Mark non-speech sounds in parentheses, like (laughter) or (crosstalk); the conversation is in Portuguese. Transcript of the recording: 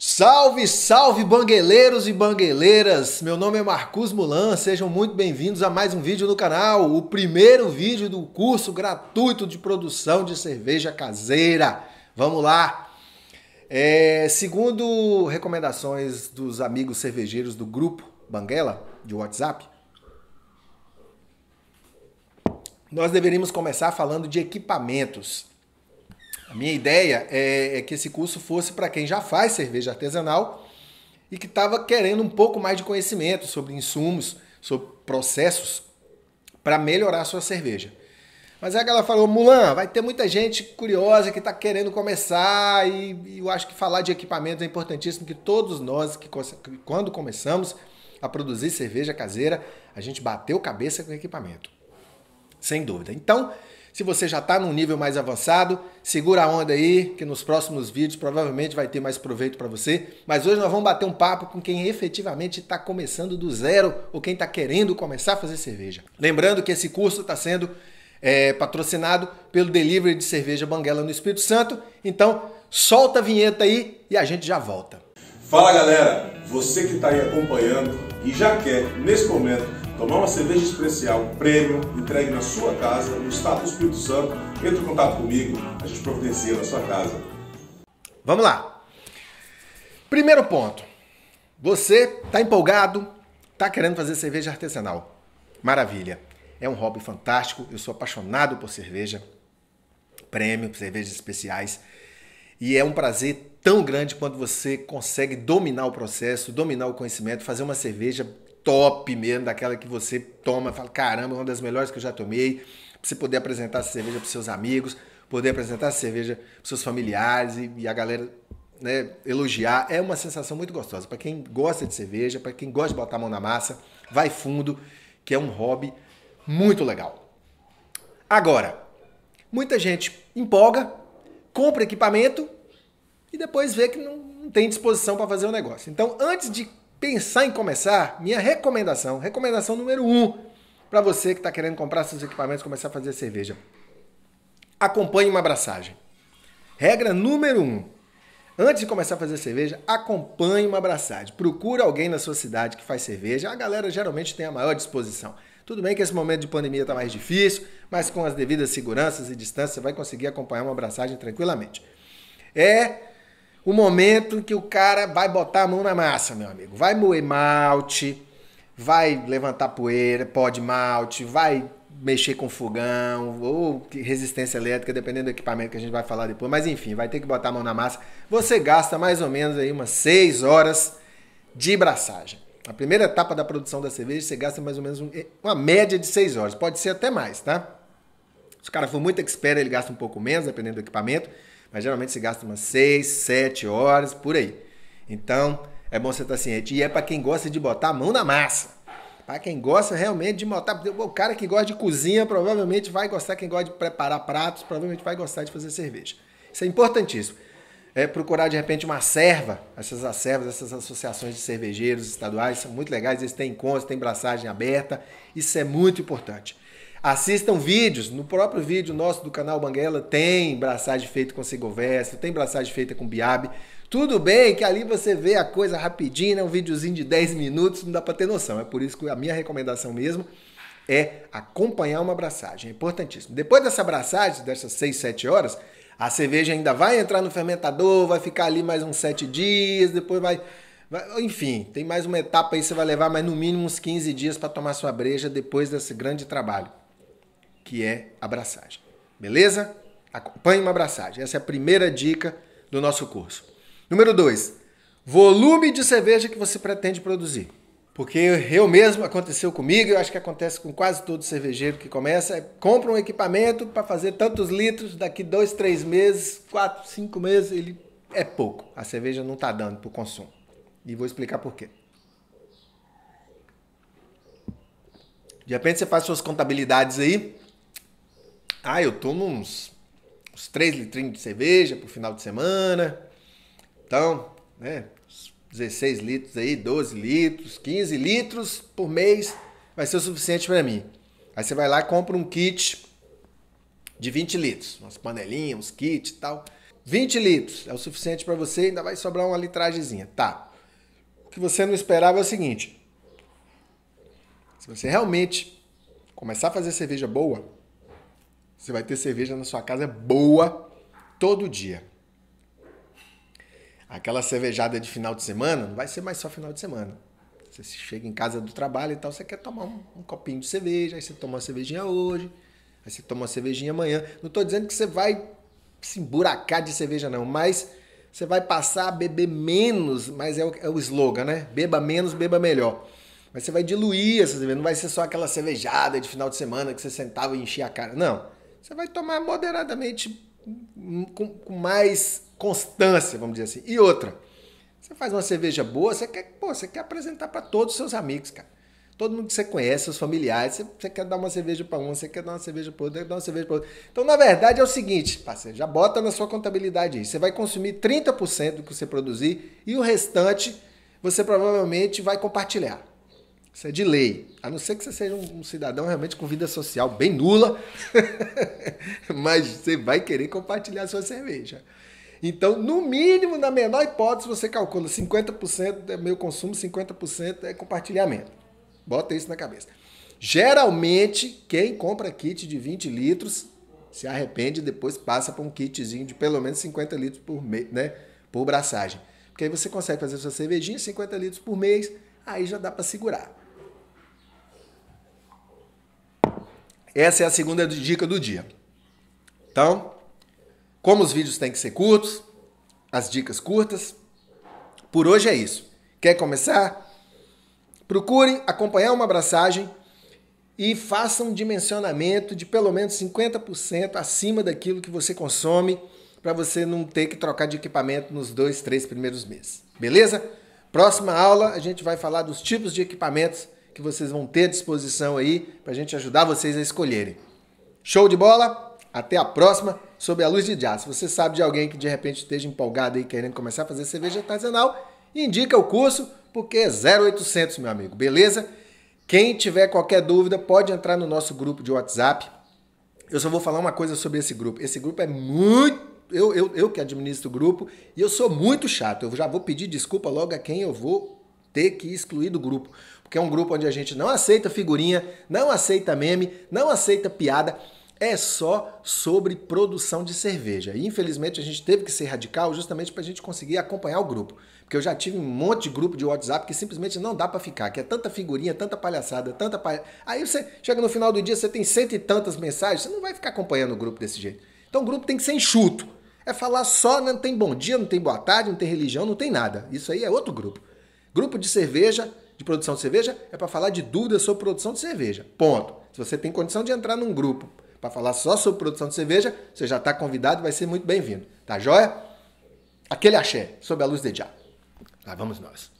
Salve, salve bangueleiros e bangueleiras! Meu nome é Marcos Mulan, sejam muito bem-vindos a mais um vídeo no canal, o primeiro vídeo do curso gratuito de produção de cerveja caseira. Vamos lá! É, segundo recomendações dos amigos cervejeiros do grupo Banguela, de WhatsApp, nós deveríamos começar falando de equipamentos. A minha ideia é, é que esse curso fosse para quem já faz cerveja artesanal e que estava querendo um pouco mais de conhecimento sobre insumos, sobre processos para melhorar a sua cerveja. Mas aí a galera falou, Mulan, vai ter muita gente curiosa que está querendo começar e, e, eu acho que falar de equipamento é importantíssimo, que todos nós, que, que quando começamos a produzir cerveja caseira, a gente bateu cabeça com equipamento. Sem dúvida. Então, se você já está num nível mais avançado, segura a onda aí, que nos próximos vídeos provavelmente vai ter mais proveito para você. Mas hoje nós vamos bater um papo com quem efetivamente está começando do zero ou quem está querendo começar a fazer cerveja. Lembrando que esse curso está sendo é, patrocinado pelo delivery de cerveja Banguela no Espírito Santo. Então, solta a vinheta aí e a gente já volta. Fala galera, você que está aí acompanhando e já quer, nesse momento, tomar uma cerveja especial, prêmio, entregue na sua casa, no estado do Espírito Santo, entre em contato comigo, a gente providencia na sua casa. Vamos lá! Primeiro ponto. Você está empolgado, está querendo fazer cerveja artesanal. Maravilha! É um hobby fantástico, eu sou apaixonado por cerveja, prêmio, cervejas especiais. E é um prazer tão grande quando você consegue dominar o processo, dominar o conhecimento, fazer uma cerveja top mesmo, daquela que você toma, fala, caramba, é uma das melhores que eu já tomei. Pra você poder apresentar essa cerveja para seus amigos, poder apresentar essa cerveja para seus familiares e, e a galera né, elogiar. É uma sensação muito gostosa. Para quem gosta de cerveja, para quem gosta de botar a mão na massa, vai fundo, que é um hobby muito legal. Agora, muita gente empolga compra equipamento e depois vê que não, não tem disposição para fazer o negócio. Então, antes de pensar em começar, minha recomendação, recomendação número um, para você que está querendo comprar seus equipamentos e começar a fazer cerveja, acompanhe uma abraçagem. Regra número um. Antes de começar a fazer cerveja, acompanhe uma abraçade. Procure alguém na sua cidade que faz cerveja. A galera geralmente tem a maior disposição. Tudo bem que esse momento de pandemia está mais difícil, mas com as devidas seguranças e distância, você vai conseguir acompanhar uma abraçagem tranquilamente. É o momento que o cara vai botar a mão na massa, meu amigo. Vai moer malte, vai levantar poeira, pó de malte, vai mexer com fogão ou resistência elétrica, dependendo do equipamento que a gente vai falar depois. Mas enfim, vai ter que botar a mão na massa. Você gasta mais ou menos aí umas 6 horas de braçagem. A primeira etapa da produção da cerveja, você gasta mais ou menos um, uma média de 6 horas. Pode ser até mais, tá? Se o cara for muito expert, ele gasta um pouco menos, dependendo do equipamento. Mas geralmente você gasta umas 6, 7 horas, por aí. Então, é bom você estar tá assim, ciente. E é para quem gosta de botar a mão na massa. Para quem gosta realmente de botar. O cara que gosta de cozinha provavelmente vai gostar. Quem gosta de preparar pratos provavelmente vai gostar de fazer cerveja. Isso é importantíssimo. É procurar de repente uma serva. Essas acervas, essas associações de cervejeiros estaduais são muito legais. Eles têm encontros, têm braçagem aberta. Isso é muito importante. Assistam vídeos, no próprio vídeo nosso do canal Banguela tem braçagem feita com Segovestre, tem braçagem feita com Biabe. Tudo bem que ali você vê a coisa rapidinho, é um videozinho de 10 minutos, não dá para ter noção. É por isso que a minha recomendação mesmo é acompanhar uma abraçagem. É importantíssimo. Depois dessa abraçagem, dessas 6, 7 horas, a cerveja ainda vai entrar no fermentador, vai ficar ali mais uns 7 dias, depois vai, vai. Enfim, tem mais uma etapa aí, você vai levar mais no mínimo uns 15 dias para tomar sua breja depois desse grande trabalho, que é abraçagem. Beleza? Acompanhe uma abraçagem. Essa é a primeira dica do nosso curso. Número 2, volume de cerveja que você pretende produzir. Porque eu mesmo, aconteceu comigo, eu acho que acontece com quase todo cervejeiro que começa, é, compra um equipamento para fazer tantos litros, daqui dois, três meses, quatro, cinco meses, ele é pouco. A cerveja não está dando para o consumo. E vou explicar por quê. De repente você faz suas contabilidades aí. Ah, eu tomo uns, uns 3 litrinhos de cerveja por final de semana. Então, né, 16 litros aí, 12 litros, 15 litros por mês vai ser o suficiente para mim. Aí você vai lá e compra um kit de 20 litros, umas panelinhas, uns kits e tal. 20 litros é o suficiente para você, ainda vai sobrar uma litragezinha, tá? O que você não esperava é o seguinte: se você realmente começar a fazer cerveja boa, você vai ter cerveja na sua casa boa todo dia aquela cervejada de final de semana, não vai ser mais só final de semana. Você chega em casa do trabalho e tal, você quer tomar um, um copinho de cerveja, aí você toma uma cervejinha hoje, aí você toma uma cervejinha amanhã. Não estou dizendo que você vai se emburacar de cerveja, não, mas você vai passar a beber menos, mas é o, é o slogan, né? Beba menos, beba melhor. Mas você vai diluir essa cerveja, não vai ser só aquela cervejada de final de semana que você sentava e enchia a cara. Não. Você vai tomar moderadamente, hum, com, com mais constância, vamos dizer assim. E outra, você faz uma cerveja boa, você quer, pô, você quer apresentar para todos os seus amigos, cara. Todo mundo que você conhece, seus familiares, você, você quer dar uma cerveja para um, você quer dar uma cerveja para outro, quer dar uma cerveja para outro. Então, na verdade, é o seguinte, parceiro, já bota na sua contabilidade aí. Você vai consumir 30% do que você produzir e o restante você provavelmente vai compartilhar. Isso é de lei. A não ser que você seja um, cidadão realmente com vida social bem nula, (laughs) mas você vai querer compartilhar sua cerveja. Então, no mínimo, na menor hipótese, você calcula 50% é meu consumo, 50% é compartilhamento. Bota isso na cabeça. Geralmente, quem compra kit de 20 litros se arrepende e depois passa para um kitzinho de pelo menos 50 litros por mês, né? Por braçagem. Porque aí você consegue fazer sua cervejinha, 50 litros por mês, aí já dá para segurar. Essa é a segunda dica do dia. Então, como os vídeos têm que ser curtos, as dicas curtas. Por hoje é isso. Quer começar? Procurem acompanhar uma abraçagem e faça um dimensionamento de pelo menos 50% acima daquilo que você consome para você não ter que trocar de equipamento nos dois, três primeiros meses. Beleza? Próxima aula a gente vai falar dos tipos de equipamentos que vocês vão ter à disposição aí para a gente ajudar vocês a escolherem. Show de bola? Até a próxima sobre a luz de jazz. Se você sabe de alguém que de repente esteja empolgado e querendo começar a fazer cerveja artesanal, indica o curso porque é 0800, meu amigo, beleza? Quem tiver qualquer dúvida pode entrar no nosso grupo de WhatsApp. Eu só vou falar uma coisa sobre esse grupo. Esse grupo é muito eu, eu, eu que administro o grupo e eu sou muito chato. Eu já vou pedir desculpa logo a quem eu vou ter que excluir do grupo. Porque é um grupo onde a gente não aceita figurinha, não aceita meme, não aceita piada é só sobre produção de cerveja. E infelizmente a gente teve que ser radical justamente para a gente conseguir acompanhar o grupo. Porque eu já tive um monte de grupo de WhatsApp que simplesmente não dá para ficar, que é tanta figurinha, tanta palhaçada, tanta palha... Aí você chega no final do dia, você tem cento e tantas mensagens, você não vai ficar acompanhando o grupo desse jeito. Então o grupo tem que ser enxuto. É falar só, não tem bom dia, não tem boa tarde, não tem religião, não tem nada. Isso aí é outro grupo. Grupo de cerveja, de produção de cerveja, é para falar de dúvidas sobre produção de cerveja. Ponto. Se você tem condição de entrar num grupo para falar só sobre produção de cerveja, você já está convidado, vai ser muito bem-vindo. Tá joia? Aquele axé, sob a luz de já. Lá vamos nós.